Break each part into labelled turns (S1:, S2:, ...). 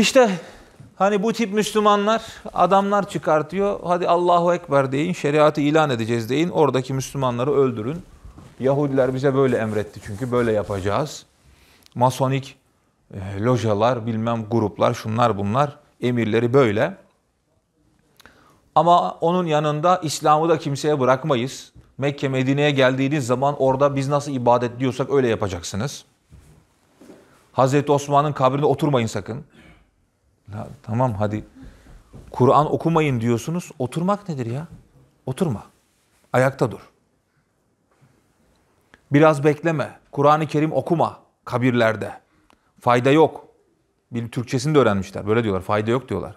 S1: İşte hani bu tip Müslümanlar adamlar çıkartıyor. Hadi Allahu Ekber deyin, şeriatı ilan edeceğiz deyin. Oradaki Müslümanları öldürün. Yahudiler bize böyle emretti çünkü böyle yapacağız. Masonik e, lojalar, bilmem gruplar, şunlar bunlar emirleri böyle. Ama onun yanında İslam'ı da kimseye bırakmayız. Mekke Medine'ye geldiğiniz zaman orada biz nasıl ibadet diyorsak öyle yapacaksınız. Hazreti Osman'ın kabrine oturmayın sakın. Ya, tamam hadi Kur'an okumayın diyorsunuz. Oturmak nedir ya? Oturma. Ayakta dur. Biraz bekleme. Kur'an-ı Kerim okuma kabirlerde. Fayda yok. Bir Türkçesini de öğrenmişler. Böyle diyorlar. Fayda yok diyorlar.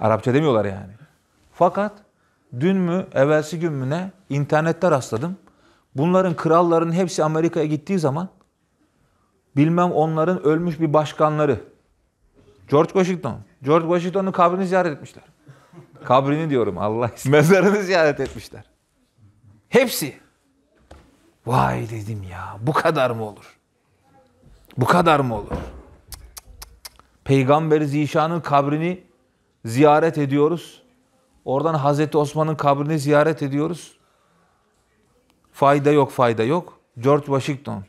S1: Arapça demiyorlar yani. Fakat dün mü, evvelsi gün mü ne internette rastladım. Bunların krallarının hepsi Amerika'ya gittiği zaman bilmem onların ölmüş bir başkanları George Washington. George Washington'un kabrini ziyaret etmişler. kabrini diyorum Allah ismi. Mezarını ziyaret etmişler. Hepsi. Vay dedim ya bu kadar mı olur? Bu kadar mı olur? Peygamber Zişan'ın kabrini ziyaret ediyoruz. Oradan Hazreti Osman'ın kabrini ziyaret ediyoruz. Fayda yok, fayda yok. George Washington.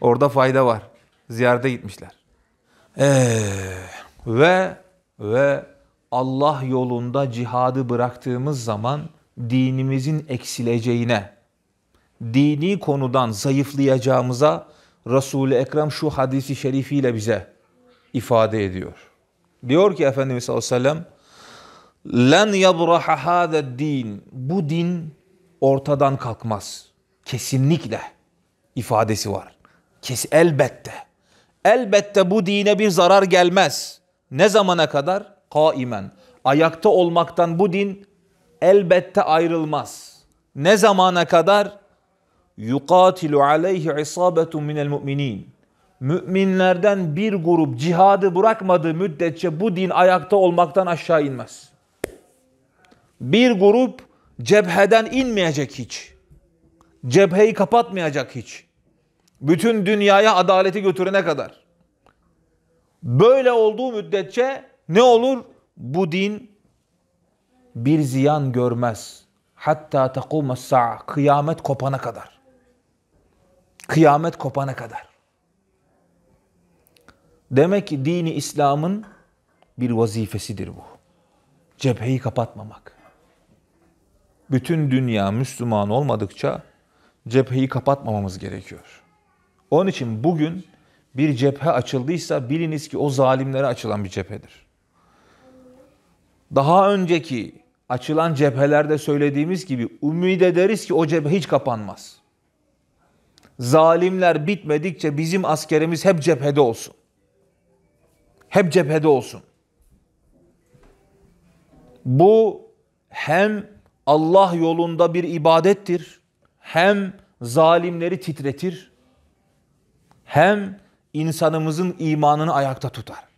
S1: Orada fayda var. Ziyarete gitmişler. Ee, ve ve Allah yolunda cihadı bıraktığımız zaman dinimizin eksileceğine, dini konudan zayıflayacağımıza Resul-i Ekrem şu hadisi şerifiyle bize ifade ediyor. Diyor ki Efendimiz sallallahu aleyhi ve sellem, "Len yabraha hada din." Bu din ortadan kalkmaz. Kesinlikle ifadesi var. Kes elbette. Elbette bu dine bir zarar gelmez. Ne zamana kadar? Kaimen. Ayakta olmaktan bu din elbette ayrılmaz. Ne zamana kadar? Yukatilu aleyhi isabetu minel mu'minin. Müminlerden bir grup cihadı bırakmadığı müddetçe bu din ayakta olmaktan aşağı inmez. Bir grup cepheden inmeyecek hiç. Cepheyi kapatmayacak hiç. Bütün dünyaya adaleti götürene kadar. Böyle olduğu müddetçe ne olur? Bu din bir ziyan görmez. Hatta tekûmes sa'a. Kıyamet kopana kadar. Kıyamet kopana kadar. Demek ki dini İslam'ın bir vazifesidir bu. Cepheyi kapatmamak. Bütün dünya Müslüman olmadıkça cepheyi kapatmamamız gerekiyor. Onun için bugün bir cephe açıldıysa biliniz ki o zalimlere açılan bir cephedir. Daha önceki açılan cephelerde söylediğimiz gibi ümid ederiz ki o cephe hiç kapanmaz. Zalimler bitmedikçe bizim askerimiz hep cephede olsun. Hep cephede olsun. Bu hem Allah yolunda bir ibadettir, hem zalimleri titretir, hem insanımızın imanını ayakta tutar.